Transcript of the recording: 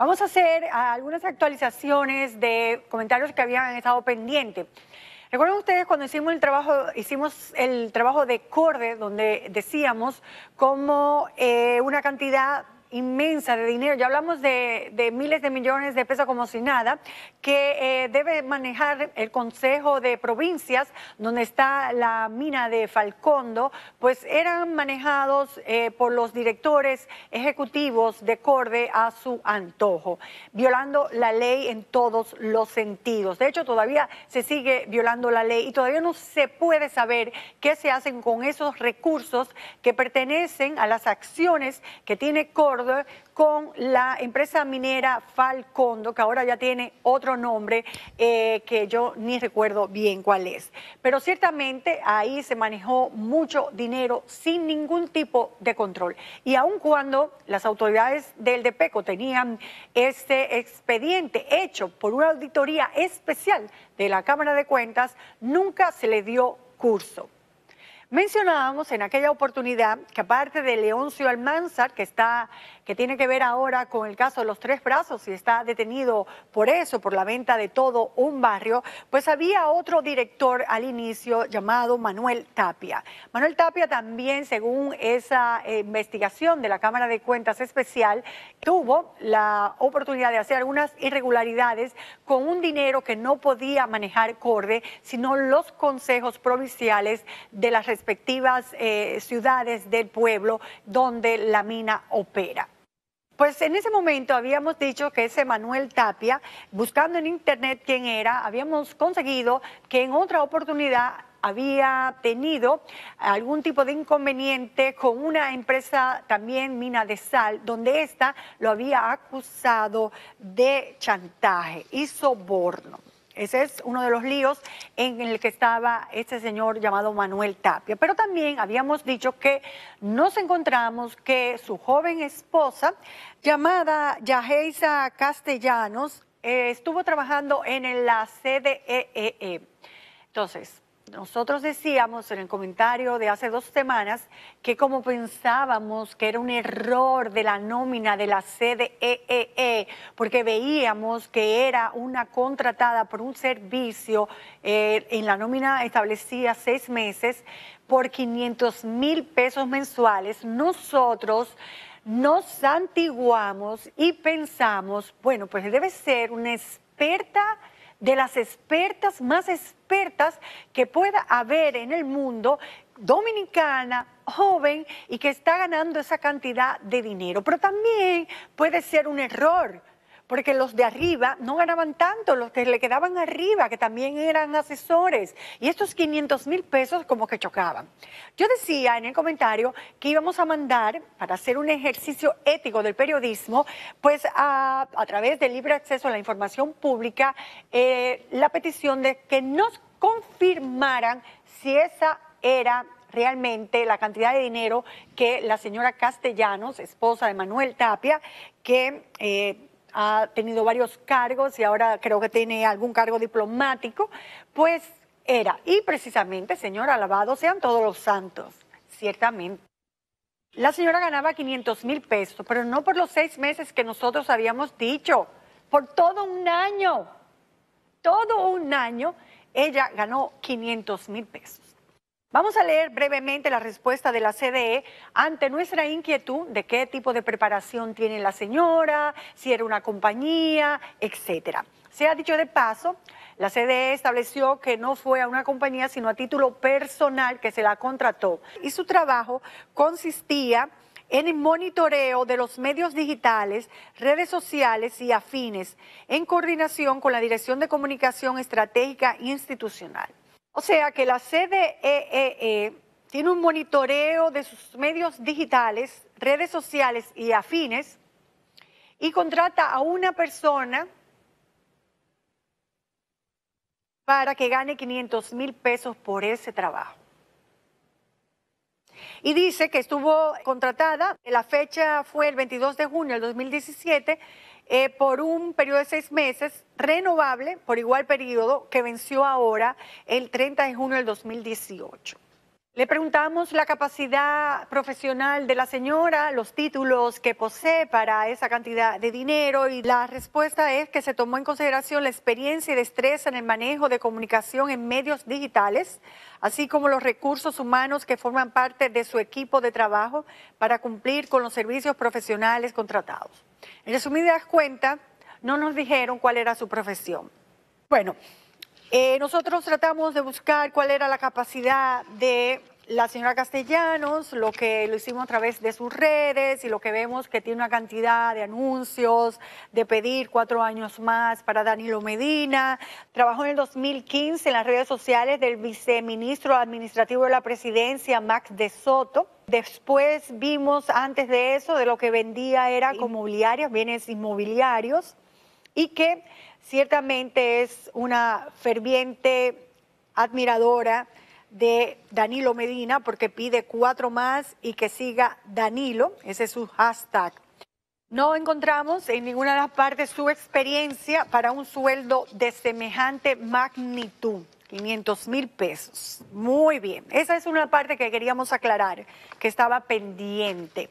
Vamos a hacer ah, algunas actualizaciones de comentarios que habían estado pendientes. Recuerden ustedes cuando hicimos el trabajo, hicimos el trabajo de Corde, donde decíamos cómo eh, una cantidad inmensa de dinero, ya hablamos de, miles de millones de pesos como si nada, que eh, debe manejar el Consejo de Provincias, donde está la mina de Falcondo, pues eran manejados eh, por los directores ejecutivos de Corde a su antojo, violando la ley en todos los sentidos. De hecho, todavía se sigue violando la ley y todavía no se puede saber qué se hacen con esos recursos que pertenecen a las acciones que tiene Corde con la empresa minera Falcondo, que ahora ya tiene otro nombre eh, que yo ni recuerdo bien cuál es. Pero ciertamente ahí se manejó mucho dinero sin ningún tipo de control. Y aun cuando las autoridades del Depeco tenían este expediente hecho por una auditoría especial de la Cámara de Cuentas, nunca se le dio curso. Mencionábamos en aquella oportunidad que aparte de Leoncio Almanzar, que está que tiene que ver ahora con el caso de los tres brazos y está detenido por eso, por la venta de todo un barrio, pues había otro director al inicio llamado Manuel Tapia. Manuel Tapia también, según esa eh, investigación de la Cámara de Cuentas Especial, tuvo la oportunidad de hacer algunas irregularidades con un dinero que no podía manejar Corde, sino los consejos provinciales de las respectivas eh, ciudades del pueblo donde la mina opera. Pues en ese momento habíamos dicho que ese Manuel Tapia, buscando en internet quién era, habíamos conseguido que en otra oportunidad había tenido algún tipo de inconveniente con una empresa también mina de sal, donde ésta lo había acusado de chantaje y soborno. Ese es uno de los líos en el que estaba este señor llamado Manuel Tapia. Pero también habíamos dicho que nos encontramos que su joven esposa, llamada Yajesa Castellanos, eh, estuvo trabajando en la CDEE. E e. Entonces, nosotros decíamos en el comentario de hace dos semanas que como pensábamos que era un error de la nómina de la CDEE, e e, porque veíamos que era una contratada por un servicio, eh, en la nómina establecida seis meses por 500 mil pesos mensuales, nosotros nos santiguamos y pensamos, bueno, pues debe ser una experta de las expertas más expertas que pueda haber en el mundo dominicana, joven y que está ganando esa cantidad de dinero. Pero también puede ser un error porque los de arriba no ganaban tanto, los que le quedaban arriba, que también eran asesores, y estos 500 mil pesos como que chocaban. Yo decía en el comentario que íbamos a mandar, para hacer un ejercicio ético del periodismo, pues a, través del libre acceso a la información pública, eh, la petición de que nos confirmaran si esa era realmente la cantidad de dinero que la señora Castellanos, esposa de Manuel Tapia, que eh, ha tenido varios cargos y ahora creo que tiene algún cargo diplomático, pues era, y precisamente, señor, alabado sean todos los santos, ciertamente. La señora ganaba 500 mil pesos, pero no por los seis meses que nosotros habíamos dicho, por todo un año. Todo un año ella ganó 500 mil pesos. Vamos a leer brevemente la respuesta de la CDE ante nuestra inquietud de qué tipo de preparación tiene la señora, si era una compañía, etcétera. Se ha dicho de paso, la CDE estableció que no fue a una compañía, sino a título personal que se la contrató. Y su trabajo consistía en el monitoreo de los medios digitales, redes sociales y afines, en coordinación con la Dirección de Comunicación Estratégica Institucional. O sea que la CDEE e e tiene un monitoreo de sus medios digitales, redes sociales y afines y contrata a una persona para que gane 500 mil pesos por ese trabajo. Y dice que estuvo contratada, la fecha fue el 22 de junio del 2017 eh, por un periodo de seis meses, renovable por igual periodo que venció ahora el 30 de junio del 2018. Le preguntamos la capacidad profesional de la señora, los títulos que posee para esa cantidad de dinero y la respuesta es que se tomó en consideración la experiencia y destreza en el manejo de comunicación en medios digitales, así como los recursos humanos que forman parte de su equipo de trabajo para cumplir con los servicios profesionales contratados. En resumidas cuentas, no nos dijeron cuál era su profesión. Bueno, eh, nosotros tratamos de buscar cuál era la capacidad de la señora Castellanos, lo que lo hicimos a través de sus redes y lo que vemos que tiene una cantidad de anuncios, de pedir cuatro años más para Danilo Medina. Trabajó en el 2015 en las redes sociales del viceministro administrativo de la presidencia, Max de Soto. Después vimos antes de eso de lo que vendía era mobiliarios, bienes inmobiliarios y que ciertamente es una ferviente admiradora de Danilo Medina porque pide cuatro más y que siga Danilo, ese es su hashtag. No encontramos en ninguna de las partes su experiencia para un sueldo de semejante magnitud, 500 mil pesos. Muy bien, esa es una parte que queríamos aclarar, que estaba pendiente.